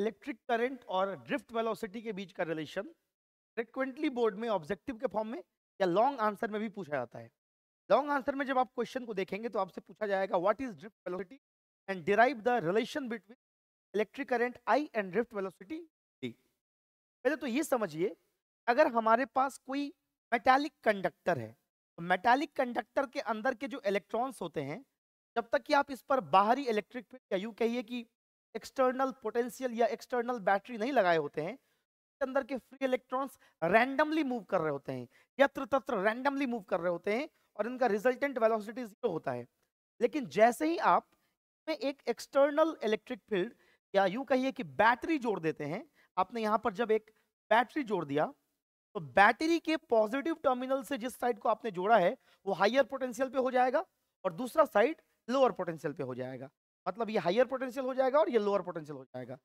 electric current और drift velocity के बीच का रिलेशन फ्रिक्वेंटली बोर्ड में ऑब्जेक्टिव के फॉर्म में या लॉन्ग आंसर में भी पूछा जाता है लॉन्ग आंसर में जब आप क्वेश्चन को देखेंगे तो आपसे पूछा जाएगा what is drift velocity and derive the relation between electric current I and drift velocity D पहले तो ये समझिए अगर हमारे पास कोई मेटालिक कंडक्टर है तो मेटालिक कंडक्टर के अंदर के जो इलेक्ट्रॉन्स होते हैं जब तक कि आप इस पर बाहरी इलेक्ट्रिक फील्ड या यूँ कहिए कि एक्सटर्नल पोटेंशियल या एक्सटर्नल बैटरी नहीं लगाए होते हैं अंदर के फ्री इलेक्ट्रॉन्स रैंडमली मूव कर रहे होते हैं यत्र तत्र रैंडमली मूव कर रहे होते हैं और इनका रिजल्टेंट वेलोसिटी जीरो होता है लेकिन जैसे ही आप में एक एक्सटर्नल इलेक्ट्रिक फील्ड या यूं कहिए कि बैटरी जोड़ देते हैं आपने यहाँ पर जब एक बैटरी जोड़ दिया तो बैटरी के पॉजिटिव टर्मिनल से जिस साइड को आपने जोड़ा है वो हाइयर पोटेंशियल पे हो जाएगा और दूसरा साइड लोअर पोटेंशियल पे हो जाएगा मतलब ये हायर पोटेंशियल हो जाएगा और ये लोअर पोटेंशियल हो जाएगा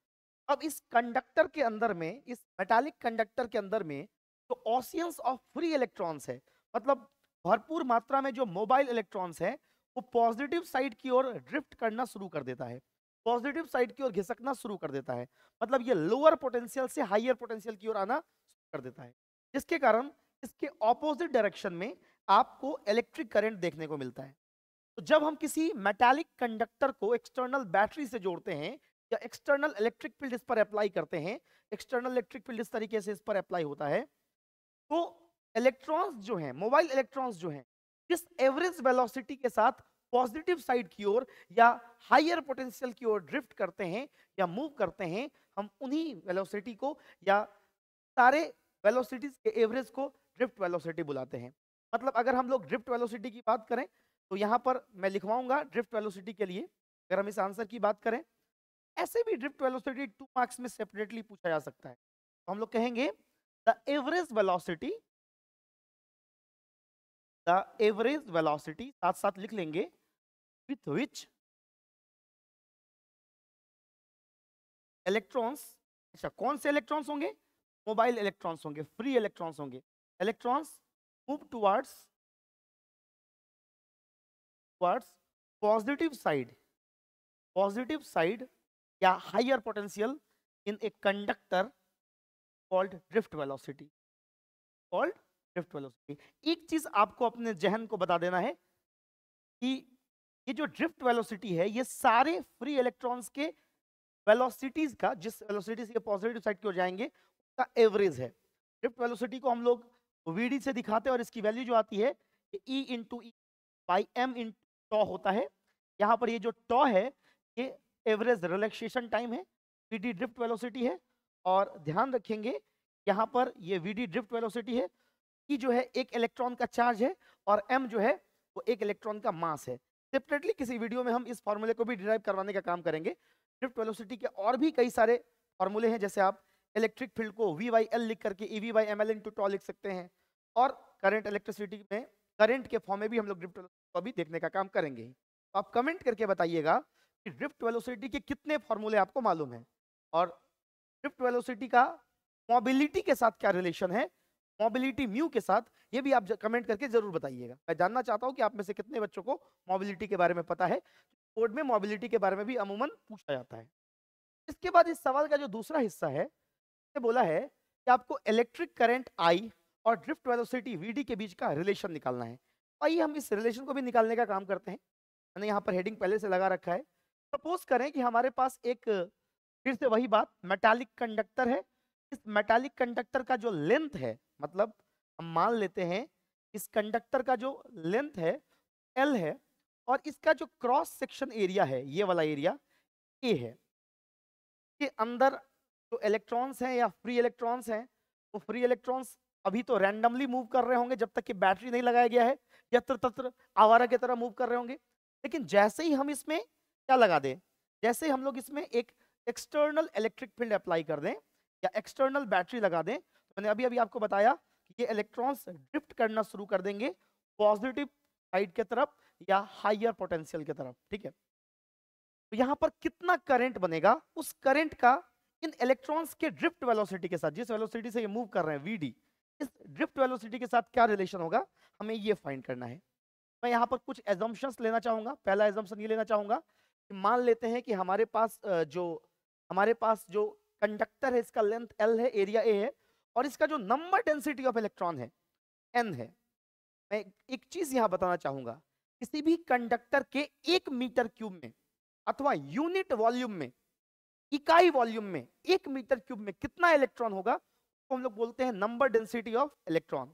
अब इस कंडक्टर के अंदर में इस मेटालिक कंडक्टर के अंदर में जो तो ऑसियंस ऑफ फ्री इलेक्ट्रॉन्स है मतलब भरपूर मात्रा में जो मोबाइल इलेक्ट्रॉन्स है वो पॉजिटिव साइड की ओर ड्रिफ्ट करना शुरू कर देता है पॉजिटिव साइड की ओर घिसकना शुरू कर देता है मतलब ये लोअर पोटेंशियल से हाइयर पोटेंशियल की ओर आना कर देता है जिसके कारण इसके ऑपोजिट डायरेक्शन में आपको इलेक्ट्रिक करंट देखने को मिलता है तो जब हम किसी मेटालिक कंडक्टर को एक्सटर्नल बैटरी से जोड़ते हैं या एक्सटर्नल इलेक्ट्रिक फील्ड इस पर अप्लाई करते हैं एक्सटर्नल इलेक्ट्रिक फील्ड इस तरीके से इस पर अप्लाई होता है तो इलेक्ट्रॉन्स जो हैं मोबाइल इलेक्ट्रॉन्स जो हैं जिस एवरेज वेलोसिटी के साथ पॉजिटिव साइड की ओर या हायर पोटेंशियल की ओर ड्रिफ्ट करते हैं या मूव करते हैं हम उन्हीं वेलोसिटी को या सारे वेलोसिटीज के एवरेज को ड्रिफ्ट वेलोसिटी बुलाते हैं मतलब अगर हम लोग ड्रिफ्ट वेलोसिटी की बात करें तो यहाँ पर मैं लिखवाऊंगा ड्रिफ्ट वेलोसिटी के लिए अगर हम इस आंसर की बात करें ऐसे भी ड्रिफ्ट वेलोसिटी टू मार्क्स में सेपरेटली पूछा जा सकता है तो हम लोग कहेंगे the average velocity the average velocity साथ साथ लिख लेंगे विथ विच इलेक्ट्रॉन्स अच्छा कौन से इलेक्ट्रॉन्स होंगे मोबाइल इलेक्ट्रॉन्स होंगे फ्री इलेक्ट्रॉन्स होंगे electrons move towards towards positive side positive side या higher potential in a conductor called drift velocity called drift velocity एक चीज आपको अपने जहन को बता देना है कि ये जो ड्रिफ्ट वेलोसिटी है ये सारे फ्री इलेक्ट्रॉन्स के वेलोसिटीज का जिस वेलोसिटी से ये पॉजिटिव साइड की ओर जाएंगे उसका एवरेज है ड्रिफ्ट वेलोसिटी को हम लोग वीडी से दिखाते हैं और इसकी वैल्यू जो आती है E into E by M into tau होता है यहाँ पर ये जो टॉ है ये एवरेज रिलैक्सेशन टाइम है वी ड्रिफ्ट वेलोसिटी है और ध्यान रखेंगे यहाँ पर ये वी ड्रिफ्ट वेलोसिटी है ई जो है एक इलेक्ट्रॉन का चार्ज है और एम जो है वो एक इलेक्ट्रॉन का मास है सेपरेटली किसी वीडियो में हम इस फॉर्मूले को भी डिराइव करवाने का काम करेंगे ड्रिफ्ट वेलोसिटी के और भी कई सारे फॉर्मूले हैं जैसे आप इलेक्ट्रिक फील्ड को वी वाई एल लिख करके E V by M L into tau लिख सकते हैं और करंट इलेक्ट्रिसिटी में करंट के फॉर्म में भी हम लोग ड्रिफ्ट को अभी देखने का काम करेंगे तो आप कमेंट करके बताइएगा कि ड्रिफ्ट वेलोसिटी के कितने फॉर्मूले आपको मालूम है और ड्रिफ्ट वेलोसिटी का मोबिलिटी के साथ क्या रिलेशन है मोबिलिटी म्यू के साथ ये भी आप कमेंट करके जरूर बताइएगा मैं जानना चाहता हूँ कि आप में से कितने बच्चों को मोबिलिटी के बारे में पता है कोड में मोबिलिटी के बारे में भी अमूमन पूछा जाता है इसके बाद इस सवाल का जो दूसरा हिस्सा है बोला है कि आपको इलेक्ट्रिक करंट आई और ड्रिफ्ट वेलोसिटी वी के बीच का रिलेशन निकालना है और ये हम इस रिलेशन को भी निकालने का काम करते हैं मैंने यहाँ पर हेडिंग पहले से लगा रखा है सपोज करें कि हमारे पास एक फिर से वही बात मेटालिक कंडक्टर है इस मेटालिक कंडक्टर का जो लेंथ है मतलब हम मान लेते हैं इस कंडक्टर का जो लेंथ है एल है और इसका जो क्रॉस सेक्शन एरिया है ये वाला एरिया ए है के अंदर जो इलेक्ट्रॉन्स हैं या फ्री इलेक्ट्रॉन्स हैं वो फ्री इलेक्ट्रॉन्स अभी तो रैंडमली मूव कर रहे होंगे जब तक कि बैटरी नहीं लगाया गया है यत्र तत्र आवारा की तरह मूव कर रहे होंगे लेकिन जैसे ही हम इसमें क्या लगा दें जैसे ही हम लोग इसमें एक एक्सटर्नल इलेक्ट्रिक फील्ड अप्लाई कर दें या एक्सटर्नल बैटरी लगा दें तो मैंने अभी अभी आपको बताया कि ये इलेक्ट्रॉन्स ड्रिफ्ट करना शुरू कर देंगे पॉजिटिव साइड के तरफ या हाइयर पोटेंशियल की तरफ ठीक है तो यहाँ पर कितना करंट बनेगा उस करंट का इन इलेक्ट्रॉन्स के ड्रिफ्ट वेलोसिटी के साथ जिस वेलोसिटी से ये मूव कर रहे हैं वीडी इस ड्रिफ्ट वेलोसिटी के साथ क्या रिलेशन होगा हमें ये फाइंड करना है मैं यहाँ पर कुछ एजम्पन्स लेना चाहूँगा पहला एजम्पन ये लेना चाहूँगा कि मान लेते हैं कि हमारे पास जो हमारे पास जो कंडक्टर है इसका लेंथ एल है एरिया ए है और इसका जो नंबर डेंसिटी ऑफ इलेक्ट्रॉन है एन है मैं एक चीज़ यहाँ बताना चाहूँगा किसी भी कंडक्टर के एक मीटर क्यूब में अथवा यूनिट वॉल्यूम में इकाई वॉल्यूम में एक मीटर क्यूब में कितना इलेक्ट्रॉन होगा हम लोग बोलते हैं नंबर डेंसिटी ऑफ इलेक्ट्रॉन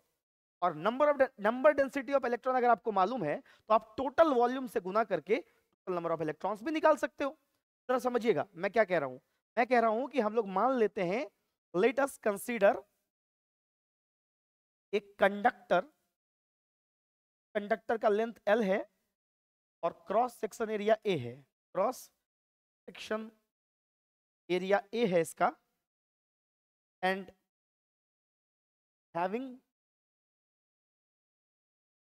और number of number density of electron अगर आपको मालूम है तो आप टोटल वॉल्यूम से गुना करके टोटल नंबर ऑफ इलेक्ट्रॉन्स भी निकाल सकते हो जरा समझिएगा मैं क्या कह रहा हूं मैं कह रहा हूं कि हम लोग मान लेते हैं लेटस कंसिडर एक कंडक्टर कंडक्टर का लेंथ एल है और क्रॉस सेक्शन एरिया ए है क्रॉस सेक्शन एरिया ए है इसका and having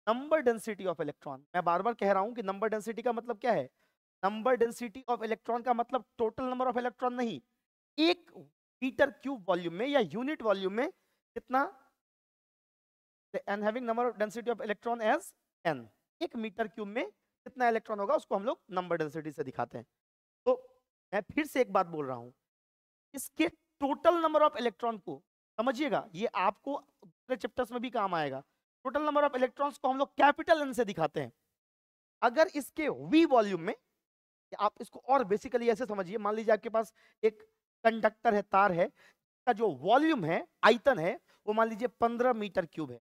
number density of electron मैं बार बार कह रहा हूं कि नंबर डेंसिटी का मतलब क्या है नंबर डेंसिटी ऑफ इलेक्ट्रॉन का मतलब टोटल नंबर ऑफ इलेक्ट्रॉन नहीं एक मीटर क्यूब वॉल्यूम में या यूनिट वॉल्यूम में कितना and number of density of electron as N एक मीटर क्यूब में कितना इलेक्ट्रॉन होगा उसको हम लोग नंबर डेंसिटी से दिखाते हैं तो मैं फिर से एक बात बोल रहा हूं इसके टोटल नंबर ऑफ इलेक्ट्रॉन को समझिएगा ये आपको दूसरे चैप्टर्स में भी काम आएगा टोटल नंबर ऑफ इलेक्ट्रॉन्स को हम लोग कैपिटल एन से दिखाते हैं अगर इसके वी वॉल्यूम में आप इसको और बेसिकली ऐसे समझिए मान लीजिए आपके पास एक कंडक्टर है तार है जिसका जो वॉल्यूम है आयतन है वो मान लीजिए पंद्रह मीटर क्यूब है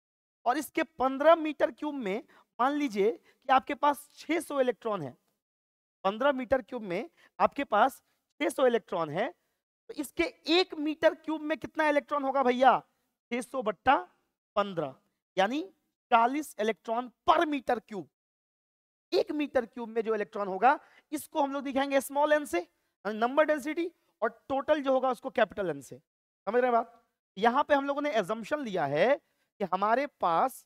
और इसके पंद्रह मीटर क्यूब में मान लीजिए कि आपके पास 600 इलेक्ट्रॉन है पंद्रह मीटर क्यूब में आपके पास 600 इलेक्ट्रॉन है तो इसके एक मीटर क्यूब में कितना इलेक्ट्रॉन होगा भैया छह सौ बट्टा पंद्रह यानी चालीस इलेक्ट्रॉन पर मीटर क्यूब एक मीटर क्यूब में जो इलेक्ट्रॉन होगा इसको हम लोग दिखाएंगे स्मॉल एन से नंबर डेंसिटी और टोटल जो होगा उसको कैपिटल एन से समझ रहे हैं बात यहां पे हम लोगों ने एजम्पन लिया है कि हमारे पास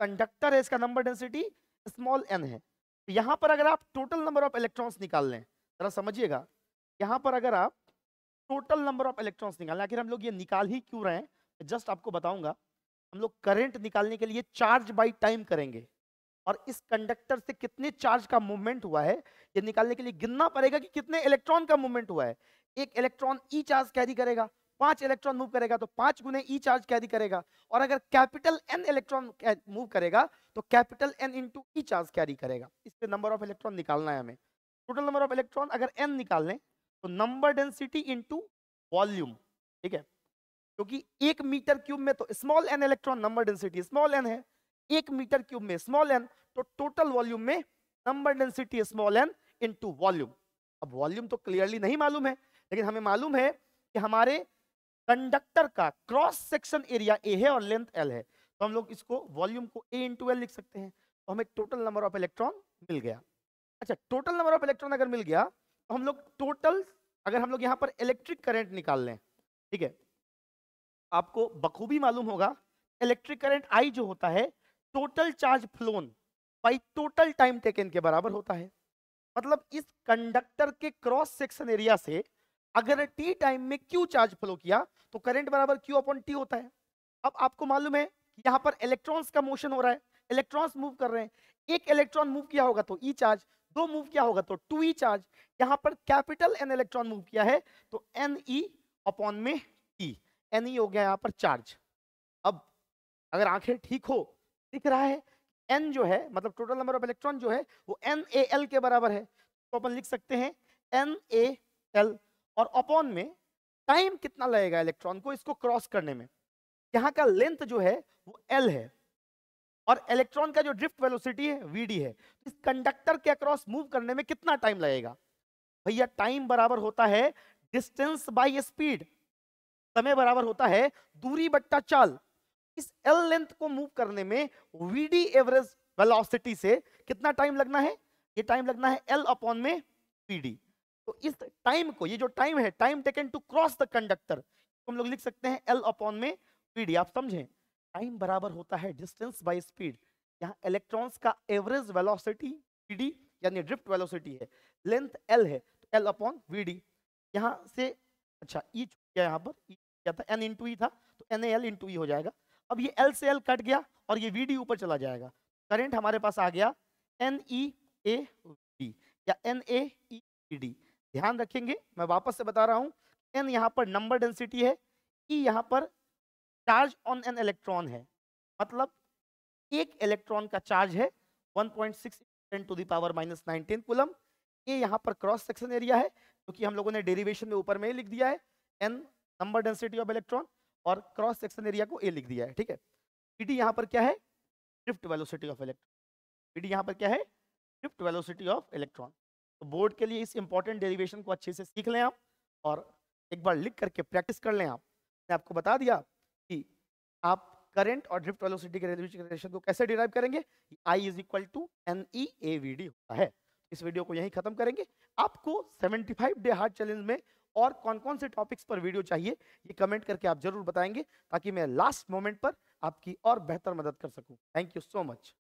कंडक्टर है इसका नंबर डेंसिटी स्मॉल एन है तो यहां पर अगर आप टोटल नंबर ऑफ इलेक्ट्रॉन्स निकाल लें जरा समझिएगा यहां पर अगर आप टोटल नंबर ऑफ इलेक्ट्रॉन्स निकालना आखिर हम लोग ये निकाल ही क्यों रहे हैं जस्ट आपको बताऊंगा हम लोग करंट निकालने के लिए चार्ज बाई टाइम करेंगे और इस कंडक्टर से कितने चार्ज का मूवमेंट हुआ है ये निकालने के लिए गिनना पड़ेगा कि कितने इलेक्ट्रॉन का मूवमेंट हुआ है एक इलेक्ट्रॉन ई चार्ज कैरी करेगा पांच इलेक्ट्रॉन मूव करेगा तो पांच गुने ई चार्ज कैरी करेगा और अगर कैपिटल एन इलेक्ट्रॉन मूव करेगा तो capital N into E charge carry करेगा इससे नंबर ऑफ इलेक्ट्रॉन निकालना है हमें टोटल नंबर ऑफ इलेक्ट्रॉन अगर एन निकाल लें तो नंबर डेंसिटी इंटू वॉल्यूम ठीक है क्योंकि एक मीटर क्यूब में तो small N electron number density small N है एक मीटर क्यूब में स्मॉल एन तो टोटल वॉल्यूम में number density small N into volume अब वॉल्यूम तो क्लियरली नहीं मालूम है लेकिन हमें मालूम है कि हमारे कंडक्टर का क्रॉस सेक्शन एरिया ए है और लेंथ एल है तो हम लोग इसको वॉल्यूम को ए इंटू एल लिख सकते हैं तो हमें टोटल नंबर ऑफ इलेक्ट्रॉन मिल गया अच्छा टोटल नंबर ऑफ इलेक्ट्रॉन अगर मिल गया हम लोग टोटल अगर हम लोग यहाँ पर इलेक्ट्रिक करंट निकाल लें ठीक है आपको बखूबी मालूम होगा इलेक्ट्रिक करंट आई जो होता है total charge flown by total time taken के बराबर होता है मतलब इस कंडक्टर के क्रॉस सेक्शन एरिया से अगर टी टाइम में क्यू चार्ज फ्लो किया तो करंट बराबर क्यू अपॉन टी होता है अब आपको मालूम है यहाँ पर इलेक्ट्रॉन्स का मोशन हो रहा है इलेक्ट्रॉन्स मूव कर रहे हैं एक इलेक्ट्रॉन मूव किया होगा तो ई e चार्ज दो मूव किया होगा तो टू ई चार्ज यहाँ पर कैपिटल एन इलेक्ट्रॉन मूव किया है तो एन ई अपॉन में ई एन ई हो गया यहाँ पर चार्ज अब अगर आंखें ठीक हो दिख रहा है एन जो है मतलब टोटल नंबर ऑफ इलेक्ट्रॉन जो है वो एन ए एल के बराबर है तो अपन लिख सकते हैं एन ए एल और अपॉन में टाइम कितना लगेगा इलेक्ट्रॉन को इसको क्रॉस करने में यहाँ का लेंथ जो है वो एल है और इलेक्ट्रॉन का जो ड्रिफ्ट वेलोसिटी है वीडी है इस कंडक्टर के अक्रॉस मूव करने में कितना टाइम लगेगा भैया टाइम बराबर होता है डिस्टेंस बाय स्पीड समय बराबर होता है दूरी बट्टा चाल इस एल लेंथ को मूव करने में वीडी एवरेज वेलोसिटी से कितना टाइम लगना है ये टाइम लगना है एल अपॉन में वीडी तो इस टाइम को ये जो टाइम है time taken to cross the conductor हम लोग लिख सकते हैं एल अपॉन में वीडी आप समझें टाइम बराबर होता है डिस्टेंस बाय स्पीड यहाँ इलेक्ट्रॉन्स का एवरेज वेलोसिटी वी यानी ड्रिफ्ट वेलोसिटी है लेंथ एल है तो एल अपॉन वी डी यहाँ से अच्छा ई e छूट गया यहाँ पर ई e क्या था एन इंटू ई था तो N A L into E हो जाएगा अब ये एल से एल कट गया और ये वी डी ऊपर चला जाएगा करेंट हमारे पास आ गया एन ई ए डी या N A E V D ध्यान रखेंगे मैं वापस से बता रहा हूँ एन यहाँ पर नंबर डेंसिटी है ई e यहाँ पर चार्ज ऑन एन इलेक्ट्रॉन है मतलब एक इलेक्ट्रॉन का चार्ज है 1.6 point to power minus nineteen coulomb ये यहाँ पर क्रॉस सेक्शन एरिया है क्योंकि तो हम लोगों ने डेरिवेशन में ऊपर में लिख दिया है N number density of electron और क्रॉस सेक्शन एरिया को ए लिख दिया है ठीक है पीटी यहाँ पर क्या है ड्रिफ्ट वेलोसिटी ऑफ इलेक्ट्रॉन पीटी यहाँ पर क्या है ड्रिफ्ट वेलोसिटी ऑफ इलेक्ट्रॉन तो बोर्ड के लिए इस इंपॉर्टेंट डेरिवेशन को अच्छे से सीख लें आप और एक बार लिख करके प्रैक्टिस कर लें आप मैं आपको बता दिया आप करंट और ड्रिफ्ट वेलोसिटी के रिलेशन को कैसे डिराइव करेंगे I is equal to N E A V D होता है इस वीडियो को यहीं खत्म करेंगे आपको 75 डे हार्ड चैलेंज में और कौन कौन से टॉपिक्स पर वीडियो चाहिए ये कमेंट करके आप जरूर बताएंगे ताकि मैं लास्ट मोमेंट पर आपकी और बेहतर मदद कर सकूं थैंक यू सो मच